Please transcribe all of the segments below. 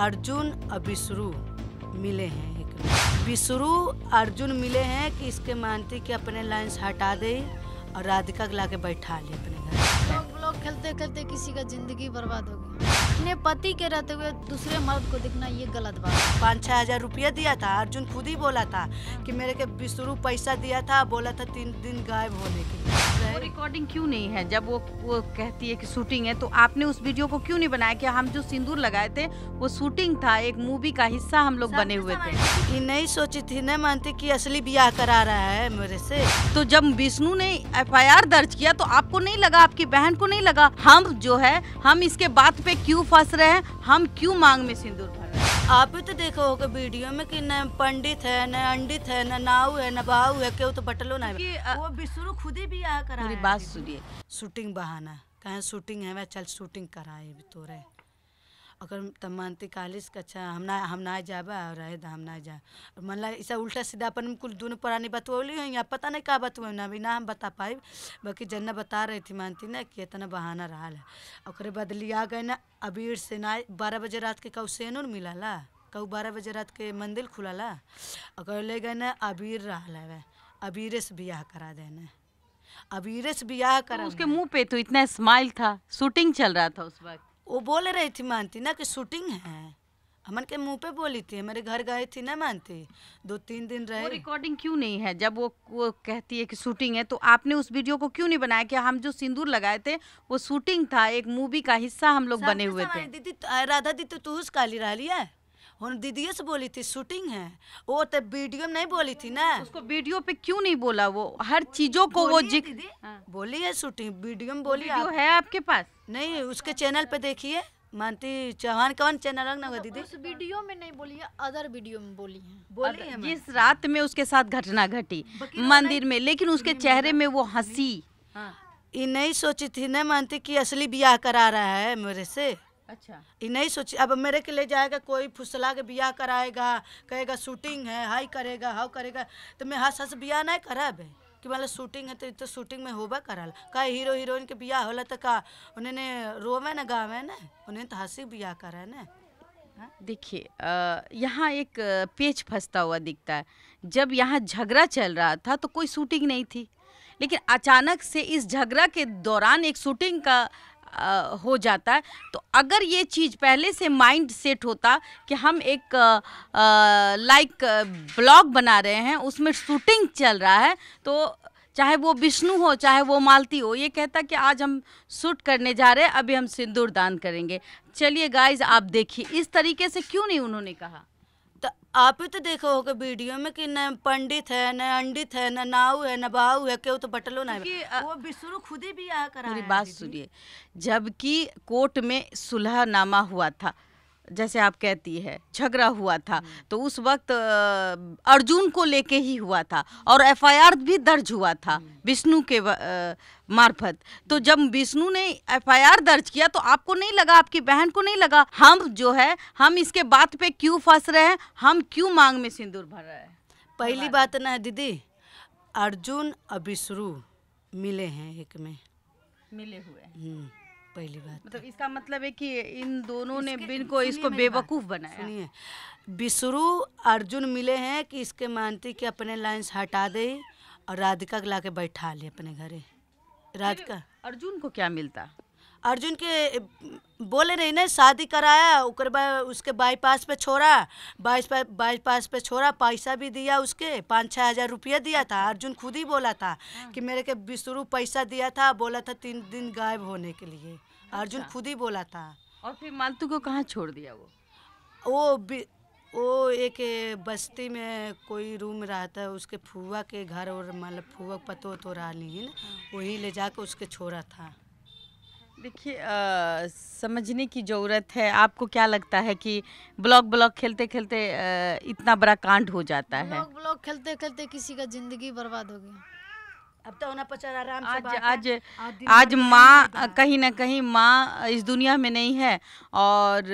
अर्जुन और विष्णु मिले हैं एक विष्णु अर्जुन मिले हैं कि इसके मानती कि अपने लाइन से हटा दे और राधिका ला के बैठा ले अपने घर लोग लोग खेलते खेलते किसी का जिंदगी बर्बाद हो गई अपने पति के रहते हुए दूसरे मर्द को दिखना ये गलत बात है पाँच छः हजार रुपया दिया था अर्जुन खुद ही बोला था कि मेरे के बीस पैसा दिया था बोला था तीन दिन गायब होने के लिए वो रिकॉर्डिंग क्यों नहीं है जब वो वो कहती है कि शूटिंग है तो आपने उस वीडियो को क्यों नहीं बनाया कि हम जो सिंदूर लगाए थे वो शूटिंग था एक मूवी का हिस्सा हम लोग बने हुए थे ये नहीं सोची थी नहीं मानती कि असली ब्याह करा रहा है मेरे से तो जब विष्णु ने एफ दर्ज किया तो आपको नहीं लगा आपकी बहन को नहीं लगा हम जो है हम इसके बात पे क्यों फंस रहे हैं हम क्यों मांग में सिंदूर भर आप ही तो देखो होगा वीडियो में कि न पंडित है न अंडित है न नाव है न बाहू है क्यों तो बटलो ना है वो बिस्रू खुद ही भी आ बात सुनिए शूटिंग बहाना कहें शूटिंग है मैं चल शूटिंग कराए तो रहे अगर तब मानते कालेज का अच्छा हम ना हम ना जाबा और रहे हम ना जा मान ला ऐसा उल्टा सीधा अपन कुल दोनों पुरानी बात बोली हुई पता नहीं कहाँ बात हुई ना अभी ना हम बता पाए बाकी जन्ना बता रही थी मानती ना कि इतना बहाना रहा है और बदली आ गए ना अबीर से ना बारह बजे रात के कौसेनो मिला ला कहू बारह बजे रात के मंदिर खुला ला और ले गए ना अबीर रहा है वह अबीरे से ब्याह करा देना अबीरे से ब्याह करा तो उसके मुंह पे तो इतना स्माइल था शूटिंग चल रहा था उस वक्त वो बोल रही थी मानती ना कि शूटिंग है अमन के मुंह पे बोली थी हमारे घर गए थी ना मानती दो तीन दिन रहे वो रिकॉर्डिंग क्यों नहीं है जब वो, वो कहती है कि शूटिंग है तो आपने उस वीडियो को क्यों नहीं बनाया कि हम जो सिंदूर लगाए थे वो शूटिंग था एक मूवी का हिस्सा हम लोग बने हुए थे दीदी तो, राधा दी तो तू काली रहा लिया उन दीदियों से बोली थी शूटिंग है वो तो वीडियो में नहीं बोली थी ना उसको वीडियो पे क्यों नहीं बोला वो हर चीजों को वो जिक हाँ। बोली है शूटिंग वीडियो में बोली वीडियो आप... है आपके पास नहीं उसके चैनल पे देखिए मानती चौहान कौन चैनल ना दीदी उस वीडियो में नहीं बोली है अदर वीडियो में बोली है बोली है जिस रात में उसके साथ घटना घटी मंदिर में लेकिन उसके चेहरे में वो हंसी हाँ। ये नहीं सोची थी ना मानती कि असली ब्याह करा रहा है मेरे से अच्छा ये नहीं सोची अब मेरे के ले जाएगा कोई फुसला के बियाह कराएगा कहेगा शूटिंग है हाई करेगा हाउ करेगा तो मैं हंस हंस बियाह नहीं करा भाई कि मतलब शूटिंग है तो तो शूटिंग में होबा कराल का हीरो हीरोइन के बियाह होला तो का उन्हें रोवे ना गावे ना उन्हें तो हंसी बियाह करा ना हाँ। देखिए यहाँ एक पेच फंसता हुआ दिखता है जब यहाँ झगड़ा चल रहा था तो कोई शूटिंग नहीं थी लेकिन अचानक से इस झगड़ा के दौरान एक शूटिंग का आ, हो जाता है तो अगर ये चीज़ पहले से माइंड सेट होता कि हम एक लाइक ब्लॉग बना रहे हैं उसमें शूटिंग चल रहा है तो चाहे वो विष्णु हो चाहे वो मालती हो ये कहता कि आज हम शूट करने जा रहे हैं अभी हम सिंदूर दान करेंगे चलिए गाइज आप देखिए इस तरीके से क्यों नहीं उन्होंने कहा तो आप ही तो देखो होगा वीडियो में कि न पंडित है न अंडित है न नाऊ है न बाऊ है क्यों तो बटलो ना है। वो विष्णु खुद ही भी यहाँ करा बात सुनिए जबकि कोर्ट में सुलहनामा हुआ था जैसे आप कहती है झगड़ा हुआ था हम्म। तो उस वक्त अर्जुन को लेके ही हुआ था और एफआईआर भी दर्ज हुआ था हम्म। विष्णु के मार्फत तो हम्म। जब विष्णु ने एफआईआर दर्ज किया तो आपको नहीं लगा आपकी बहन को नहीं लगा हम जो है हम इसके बात पे क्यों फंस रहे हैं हम क्यों मांग में सिंदूर भर रहे हैं पहली बात ना दीदी अर्जुन और विष्णु मिले हैं एक में मिले हुए हैं पहली बात मतलब इसका मतलब है कि इन दोनों ने बिन को इसको बेवकूफ़ बनाया सुनिए बिसरु अर्जुन मिले हैं कि इसके मानती कि अपने लाइंस हटा दे और राधिका ला के बैठा ले अपने घरे राधिका अर्जुन को क्या मिलता अर्जुन के बोले नहीं ना शादी कराया उकर बाद उसके बाईपास पे छोड़ा बाईस बाईपास पे छोड़ा पैसा भी दिया उसके पाँच छः हज़ार रुपया दिया था अच्छा। अर्जुन खुद ही बोला था हाँ। कि मेरे के बीस पैसा दिया था बोला था तीन दिन गायब होने के लिए अर्जुन अच्छा। खुद ही बोला था और फिर मालतू को कहाँ छोड़ दिया वो वो वो एक बस्ती में कोई रूम रहता है उसके फुआ के घर और मतलब फुआ पतो तो रहा लेकिन हाँ। वही ले जाकर उसके छोड़ा था देखिए समझने की ज़रूरत है आपको क्या लगता है कि ब्लॉक ब्लॉक खेलते खेलते आ, इतना बड़ा कांड हो जाता है ब्लॉक ब्लॉक खेलते खेलते किसी का ज़िंदगी बर्बाद हो गया अब तो होना आराम आज आज आज माँ कहीं ना कहीं माँ इस दुनिया में नहीं है और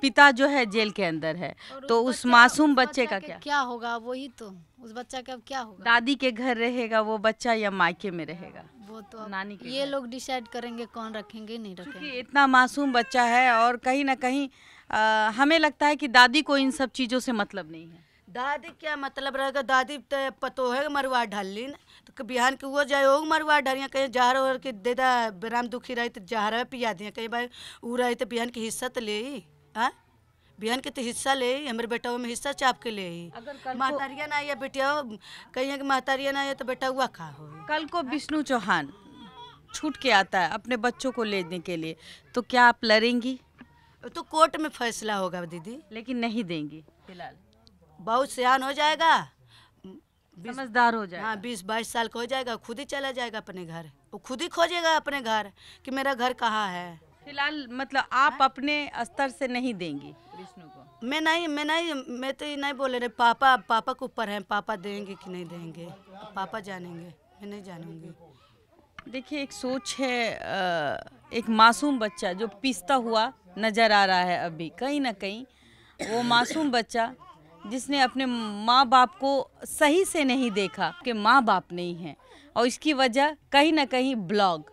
पिता जो है जेल के अंदर है तो उस मासूम बच्चे का क्या क्या होगा वही तो उस बच्चा का क्या होगा दादी के घर रहेगा वो बच्चा या मायके में रहेगा वो तो नानी के ये लोग डिसाइड करेंगे कौन रखेंगे नहीं रखेंगे इतना मासूम बच्चा है और कहीं ना कहीं आ, हमें लगता है कि दादी को इन सब चीज़ों से मतलब नहीं है दादी क्या मतलब रहेगा दादी तो पतो है मरुआ ढाली ना तो बिहान के वो जाए होग मरुआ ढालियाँ कहीं जहर और के दे दा बेराम दुखी रही तो जहर पिया दिया कहीं भाई वो रही तो बिहान के हिस्सा तो ले ही हाँ बिहान के तो हिस्सा ले ही हमारे बेटा में हिस्सा चाप के ले महतारिया ना आया बेटिया कहीं कि महतारिया ना आया तो बेटा हुआ खा हो कल को विष्णु चौहान छूट के आता है अपने बच्चों को लेने के लिए तो क्या आप लड़ेंगी तो कोर्ट में फैसला होगा दीदी लेकिन नहीं देंगी फिलहाल बहुत सियान हो जाएगा समझदार हो जाएगा हाँ बीस बाईस साल का हो जाएगा खुद ही चला जाएगा अपने घर वो खुद ही खोजेगा अपने घर कि मेरा घर कहाँ है फिलहाल मतलब आप हाँ। अपने स्तर से नहीं देंगी विष्णु को मैं नहीं मैं नहीं मैं तो नहीं बोल रहे पापा पापा के ऊपर है पापा देंगे कि नहीं देंगे पापा जानेंगे मैं नहीं जानूंगी देखिए एक सोच है एक मासूम बच्चा जो पिसता हुआ नज़र आ रहा है अभी कहीं ना कहीं वो मासूम बच्चा जिसने अपने माँ बाप को सही से नहीं देखा कि माँ बाप नहीं हैं और इसकी वजह कहीं ना कहीं ब्लॉग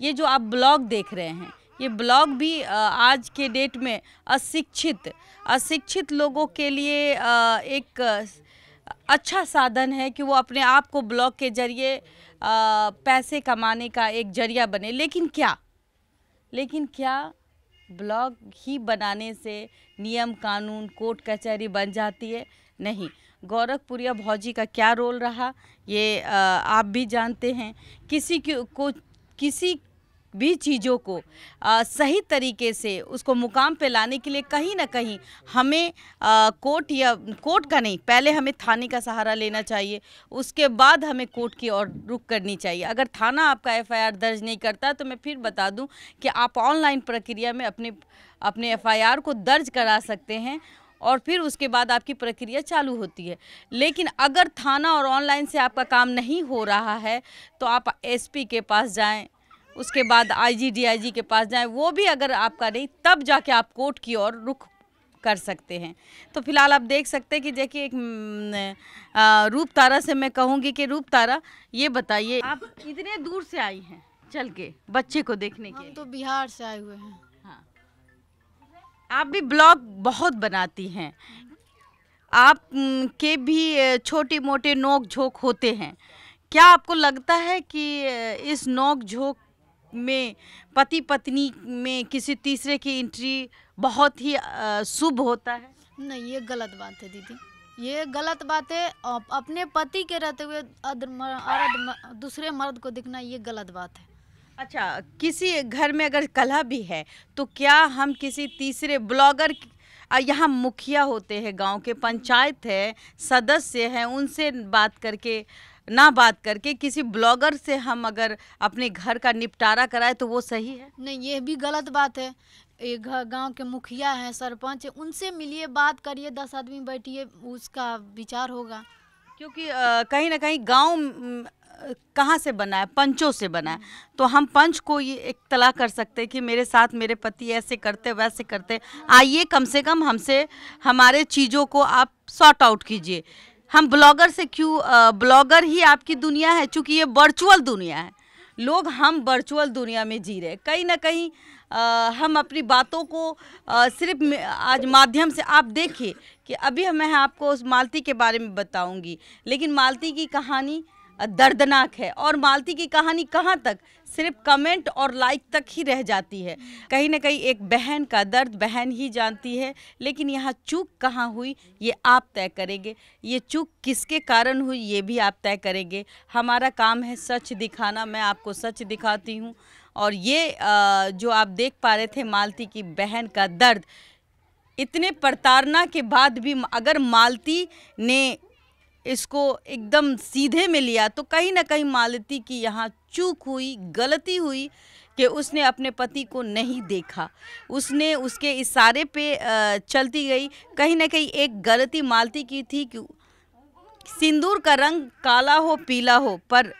ये जो आप ब्लॉग देख रहे हैं ये ब्लॉग भी आज के डेट में अशिक्षित अशिक्षित लोगों के लिए एक अच्छा साधन है कि वो अपने आप को ब्लॉग के जरिए पैसे कमाने का एक जरिया बने लेकिन क्या लेकिन क्या ब्लॉग ही बनाने से नियम कानून कोर्ट कचहरी बन जाती है नहीं गौरखपुरिया भौजी का क्या रोल रहा ये आप भी जानते हैं किसी को किसी भी चीज़ों को आ, सही तरीके से उसको मुकाम पे लाने के लिए कहीं ना कहीं हमें आ, कोर्ट या कोर्ट का नहीं पहले हमें थाने का सहारा लेना चाहिए उसके बाद हमें कोर्ट की ओर रुक करनी चाहिए अगर थाना आपका एफआईआर दर्ज नहीं करता तो मैं फिर बता दूं कि आप ऑनलाइन प्रक्रिया में अपने अपने एफआईआर को दर्ज करा सकते हैं और फिर उसके बाद आपकी प्रक्रिया चालू होती है लेकिन अगर थाना और ऑनलाइन से आपका काम नहीं हो रहा है तो आप एसपी के पास जाएं उसके बाद आईजी डीआईजी के पास जाएं वो भी अगर आपका नहीं तब जाके आप कोर्ट की ओर रुख कर सकते हैं तो फिलहाल आप देख सकते हैं कि देखिए एक रूप तारा से मैं कहूँगी कि रूप तारा ये बताइए आप इतने दूर से आई हैं चल के बच्चे को देखने के तो बिहार से आए हुए हैं हाँ आप भी ब्लॉग बहुत बनाती हैं आप के भी छोटे मोटे नोक झोंक होते हैं क्या आपको लगता है कि इस नोक झोंक में पति पत्नी में किसी तीसरे की एंट्री बहुत ही शुभ होता है नहीं ये गलत बात है दीदी ये गलत बात है अपने पति के रहते हुए दूसरे मर्द को दिखना ये गलत बात है अच्छा किसी घर में अगर कला भी है तो क्या हम किसी तीसरे ब्लॉगर यहाँ मुखिया होते हैं गांव के पंचायत है सदस्य हैं उनसे बात करके ना बात करके किसी ब्लॉगर से हम अगर अपने घर का निपटारा कराए तो वो सही है नहीं ये भी गलत बात है ये गांव के मुखिया हैं सरपंच उनसे मिलिए बात करिए दस आदमी बैठिए उसका विचार होगा क्योंकि कहीं ना कहीं गांव कहाँ से बना है पंचों से बना है तो हम पंच को ये इतला कर सकते हैं कि मेरे साथ मेरे पति ऐसे करते वैसे करते आइए कम से कम हमसे हमारे चीज़ों को आप सॉर्ट आउट कीजिए हम ब्लॉगर से क्यों ब्लॉगर ही आपकी दुनिया है चूँकि ये वर्चुअल दुनिया है लोग हम वर्चुअल दुनिया में जी रहे कहीं ना कहीं आ, हम अपनी बातों को आ, सिर्फ आज माध्यम से आप देखिए कि अभी मैं आपको उस मालती के बारे में बताऊंगी लेकिन मालती की कहानी दर्दनाक है और मालती की कहानी कहाँ तक सिर्फ कमेंट और लाइक तक ही रह जाती है कहीं ना कहीं एक बहन का दर्द बहन ही जानती है लेकिन यहाँ चूक कहाँ हुई ये आप तय करेंगे ये चूक किसके कारण हुई ये भी आप तय करेंगे हमारा काम है सच दिखाना मैं आपको सच दिखाती हूँ और ये जो आप देख पा रहे थे मालती की बहन का दर्द इतने प्रताड़ना के बाद भी अगर मालती ने इसको एकदम सीधे में लिया तो कहीं ना कहीं मालती की यहाँ चूक हुई गलती हुई कि उसने अपने पति को नहीं देखा उसने उसके इशारे पे चलती गई कहीं ना कहीं एक गलती मालती की थी कि सिंदूर का रंग काला हो पीला हो पर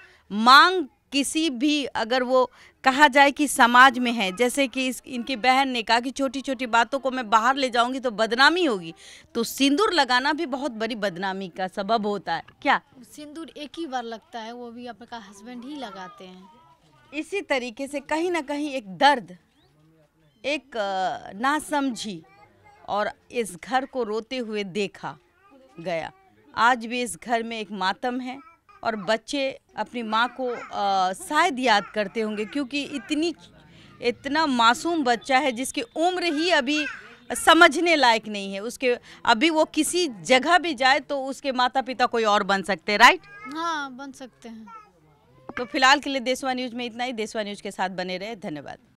मांग किसी भी अगर वो कहा जाए कि समाज में है जैसे कि इस इनकी बहन ने कहा कि छोटी छोटी बातों को मैं बाहर ले जाऊंगी तो बदनामी होगी तो सिंदूर लगाना भी बहुत बड़ी बदनामी का सबब होता है क्या सिंदूर एक ही बार लगता है वो भी आपका हस्बैंड ही लगाते हैं इसी तरीके से कहीं ना कहीं एक दर्द एक नासमझी और इस घर को रोते हुए देखा गया आज भी इस घर में एक मातम है और बच्चे अपनी माँ को शायद याद करते होंगे क्योंकि इतनी इतना मासूम बच्चा है जिसकी उम्र ही अभी समझने लायक नहीं है उसके अभी वो किसी जगह भी जाए तो उसके माता पिता कोई और बन सकते हैं राइट हाँ बन सकते हैं तो फिलहाल के लिए देशवा न्यूज़ में इतना ही देशवा न्यूज़ के साथ बने रहे धन्यवाद